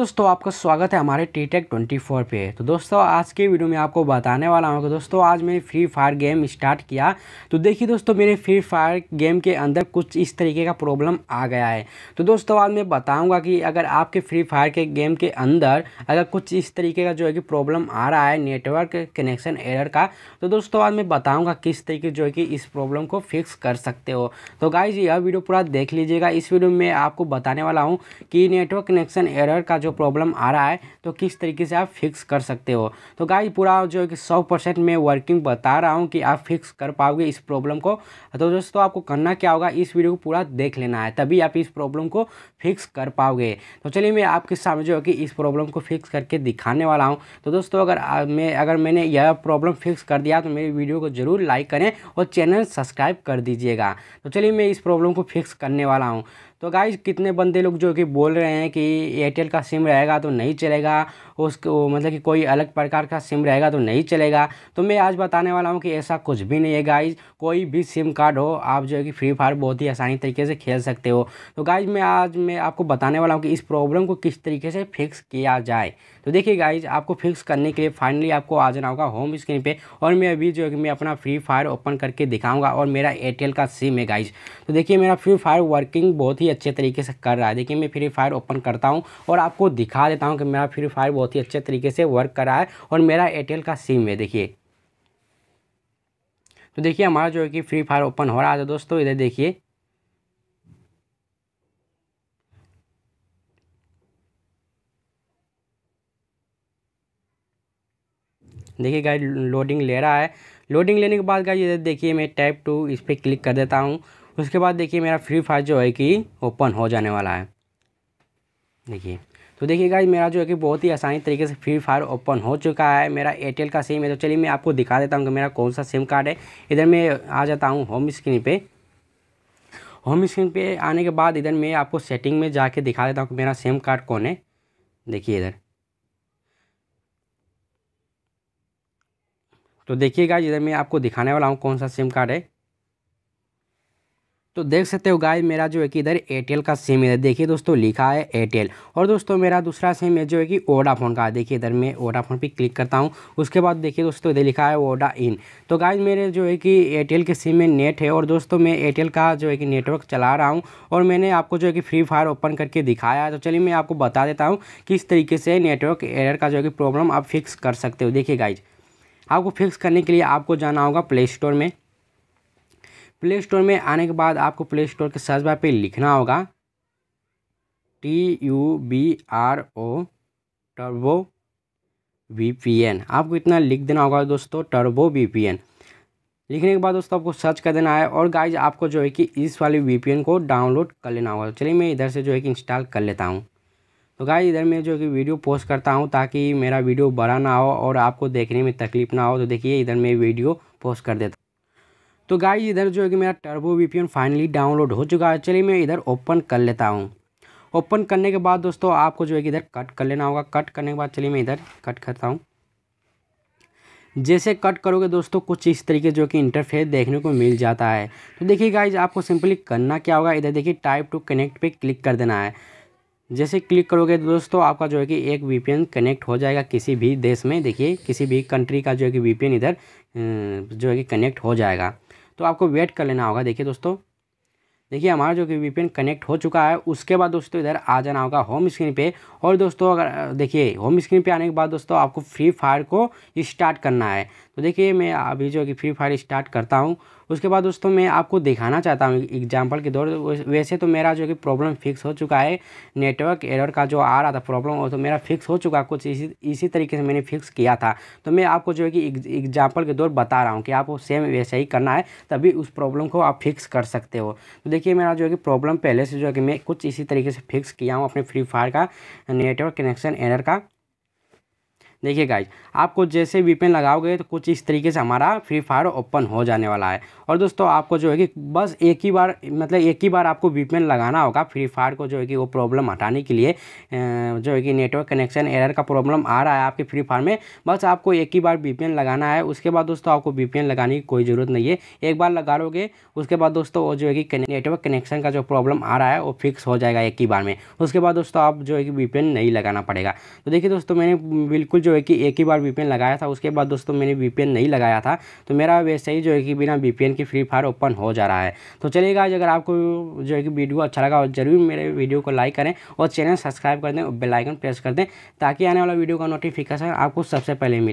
दोस्तों आपका स्वागत है हमारे टी टेक ट्वेंटी फोर पे तो दोस्तों आज के वीडियो में आपको बताने वाला हूँ कि दोस्तों आज मैंने फ्री फायर गेम स्टार्ट किया तो देखिए दोस्तों मेरे फ्री फायर गेम के अंदर कुछ इस तरीके का प्रॉब्लम आ गया है तो दोस्तों आज मैं बताऊँगा कि अगर आपके फ्री फायर के गेम के अंदर अगर कुछ इस तरीके का जो है कि प्रॉब्लम आ रहा है नेटवर्क कनेक्शन एरर का तो दोस्तों आज मैं बताऊँगा किस तरीके जो है कि इस प्रॉब्लम को फिक्स कर सकते हो तो गाइज यह वीडियो पूरा देख लीजिएगा इस वीडियो में आपको बताने वाला हूँ कि नेटवर्क कनेक्शन एरर का जो जो प्रॉब्लम आ रहा है तो किस तरीके से आप फिक्स कर सकते हो तो गाय पूरा जो कि सौ परसेंट मैं वर्किंग बता रहा हूँ कि आप फिक्स कर पाओगे इस प्रॉब्लम को तो दोस्तों आपको करना क्या होगा इस वीडियो को पूरा देख लेना है तभी आप इस प्रॉब्लम को फिक्स कर पाओगे तो चलिए मैं आपके सामने जो है कि इस प्रॉब्लम को फिक्स करके दिखाने वाला हूँ तो दोस्तों अगर मैं अगर मैंने यह प्रॉब्लम फिक्स कर दिया तो मेरी वीडियो को ज़रूर लाइक करें और चैनल सब्सक्राइब कर दीजिएगा तो चलिए मैं इस प्रॉब्लम को फिक्स करने वाला हूँ तो गाइज कितने बंदे लोग जो कि बोल रहे हैं कि एयरटेल का सिम रहेगा तो नहीं चलेगा उसको मतलब कि कोई अलग प्रकार का सिम रहेगा तो नहीं चलेगा तो मैं आज बताने वाला हूँ कि ऐसा कुछ भी नहीं है गाइज कोई भी सिम कार्ड हो आप जो है कि फ्री फायर बहुत ही आसानी तरीके से खेल सकते हो तो गाइज मैं आज मैं आपको बताने वाला हूँ कि इस प्रॉब्लम को किस तरीके से फिक्स किया जाए तो देखिए गाइज आपको फिक्स करने के लिए फाइनली आपको आ जाना होगा होम स्क्रीन पे और मैं अभी जो है कि मैं अपना फ्री फायर ओपन करके दिखाऊंगा और मेरा एयरटेल का सिम है गाइज तो देखिए मेरा फ्री फायर वर्किंग बहुत ही अच्छे तरीके से कर रहा है देखिए मैं फ्री फायर ओपन करता हूँ और आपको दिखा देता हूँ कि मेरा फ्री फायर बहुत बहुत ही अच्छे तरीके से वर्क करा है और मेरा एयरटेल का सिम है देखिए तो देखिए हमारा जो है कि फ्री फायर ओपन हो रहा है तो दोस्तों इधर देखिए देखिए गाइड लोडिंग ले रहा है लोडिंग लेने के बाद गाइड इधर देखिए मैं टैप टू इस पर क्लिक कर देता हूँ उसके बाद देखिए मेरा फ्री फायर जो है कि ओपन हो जाने वाला है देखिए तो देखिए गाइज मेरा जो है कि बहुत ही आसानी तरीके से फ्री फायर ओपन हो चुका है मेरा एयरटेल का सिम है तो चलिए मैं आपको दिखा देता हूँ कि मेरा कौन सा सिम कार्ड है इधर मैं आ जाता हूँ होम स्क्रीन पे होम स्क्रीन पे आने के बाद इधर मैं आपको सेटिंग में जाके दिखा देता हूँ कि मेरा सिम कार्ड कौन है देखिए इधर तो देखिए गाइज इधर मैं आपको दिखाने वाला हूँ कौन सा सिम कार्ड है तो देख सकते हो गाय मेरा जो है कि इधर एयरटेल का सिम है देखिए दोस्तों लिखा है एयरटेल और दोस्तों मेरा दूसरा सिम है जो है कि ओडाफोन का देखिए इधर मैं ओडाफोन पे क्लिक करता हूँ उसके बाद देखिए दोस्तों इधर लिखा है ओडा इन तो गाय मेरे जो है कि एयरटेल के सिम में नेट है और दोस्तों मैं एयरटेल का जो है कि नेटवर्क चला रहा हूँ और मैंने आपको जो है कि फ्री फायर ओपन करके दिखाया है तो चलिए मैं आपको बता देता हूँ किस तरीके से नेटवर्क एयर का जो है कि प्रॉब्लम आप फिक्स कर सकते हो देखिए गाइज आपको फिक्स करने के लिए आपको जाना होगा प्ले स्टोर में प्ले स्टोर में आने के बाद आपको प्ले स्टोर के सर्च बार पे लिखना होगा T U B R O turbo V P N आपको इतना लिख देना होगा दोस्तों टर्बो वी पी एन लिखने के बाद दोस्तों आपको सर्च कर देना है और गाइज आपको जो है कि इस वाले वी पी एन को डाउनलोड कर लेना होगा चलिए मैं इधर से जो है कि इंस्टॉल कर लेता हूँ तो गाइज इधर मैं जो कि वीडियो पोस्ट करता हूँ ताकि मेरा वीडियो बड़ा ना हो और आपको देखने में तकलीफ़ ना हो तो देखिए इधर मैं वीडियो पोस्ट कर देता तो गाइज इधर जो है कि मेरा टर्बो वी फाइनली डाउनलोड हो चुका है चलिए मैं इधर ओपन कर लेता हूँ ओपन करने के बाद दोस्तों आपको जो है कि इधर कट कर लेना होगा कट करने के बाद चलिए मैं इधर कट करता हूँ जैसे कट करोगे दोस्तों कुछ इस तरीके जो कि इंटरफेस देखने को मिल जाता है तो देखिए गाइज आपको सिंपली करना क्या होगा इधर देखिए टाइप टू कनेक्ट पे क्लिक कर देना है जैसे क्लिक करोगे दोस्तों आपका जो है कि एक वी कनेक्ट हो जाएगा किसी भी देश में देखिए किसी भी कंट्री का जो है कि वी इधर जो है कि कनेक्ट हो जाएगा तो आपको वेट कर लेना होगा देखिए दोस्तों देखिए हमारा जो कि वीपीएन कनेक्ट हो चुका है उसके बाद दोस्तों इधर आ जाना होगा होम स्क्रीन पे और दोस्तों अगर देखिए होम स्क्रीन पे आने के बाद दोस्तों आपको फ्री फायर को स्टार्ट करना है तो देखिए मैं अभी जो कि फ्री फायर स्टार्ट करता हूँ उसके बाद दोस्तों मैं आपको दिखाना चाहता हूँ एग्जाम्पल के दौर वैसे तो मेरा जो कि प्रॉब्लम फिक्स हो चुका है नेटवर्क एरर का जो आ रहा था प्रॉब्लम वो तो मेरा फिक्स हो चुका कुछ इसी इसी तरीके से मैंने फिक्स किया था तो मैं आपको जो है कि एग्जाम्पल के दौर बता रहा हूँ कि आपको सेम वैसे ही करना है तभी उस प्रॉब्लम को आप फिक्स कर सकते हो तो देखिए मेरा जो है कि प्रॉब्लम पहले से जो है कि मैं कुछ इसी तरीके से फिक्स किया हूँ अपने फ्री फायर का नेटवर्क कनेक्शन एरर का देखिए गाइज आपको जैसे वीपेन लगाओगे तो कुछ इस तरीके से हमारा फ्री फायर ओपन हो जाने वाला है और दोस्तों आपको जो है कि बस एक ही बार मतलब एक ही बार आपको वीपेन लगाना होगा फ्री फायर को जो है कि वो प्रॉब्लम हटाने के लिए जो है कि नेटवर्क कनेक्शन एरर का प्रॉब्लम आ रहा है आपके फ्री फायर में बस आपको एक ही बार वीपेन लगाना है उसके बाद दोस्तों आपको वीपेन लगाने की कोई ज़रूरत नहीं है एक बार लगा लोगे उसके बाद दोस्तों वो जो है कि नेटवर्क कनेक्शन का जो प्रॉब्लम आ रहा है वो फिक्स हो जाएगा एक ही बार में उसके बाद दोस्तों आप जो है कि वीपेन नहीं लगाना पड़ेगा तो देखिए दोस्तों मैंने बिल्कुल जो जो है कि एक ही बार वीपीएन लगाया था उसके बाद दोस्तों मैंने वीपीएन नहीं लगाया था तो मेरा वैसे ही जो है कि बिना वीपीएन की फ्री फायर ओपन हो जा रहा है तो चलिएगा अगर आपको जो है कि वीडियो अच्छा लगा और जरूर मेरे वीडियो को लाइक करें और चैनल सब्सक्राइब कर दें और बेलाइकन प्रेस कर दें ताकि आने वाला वीडियो का नोटिफिकेशन आपको सबसे पहले मिले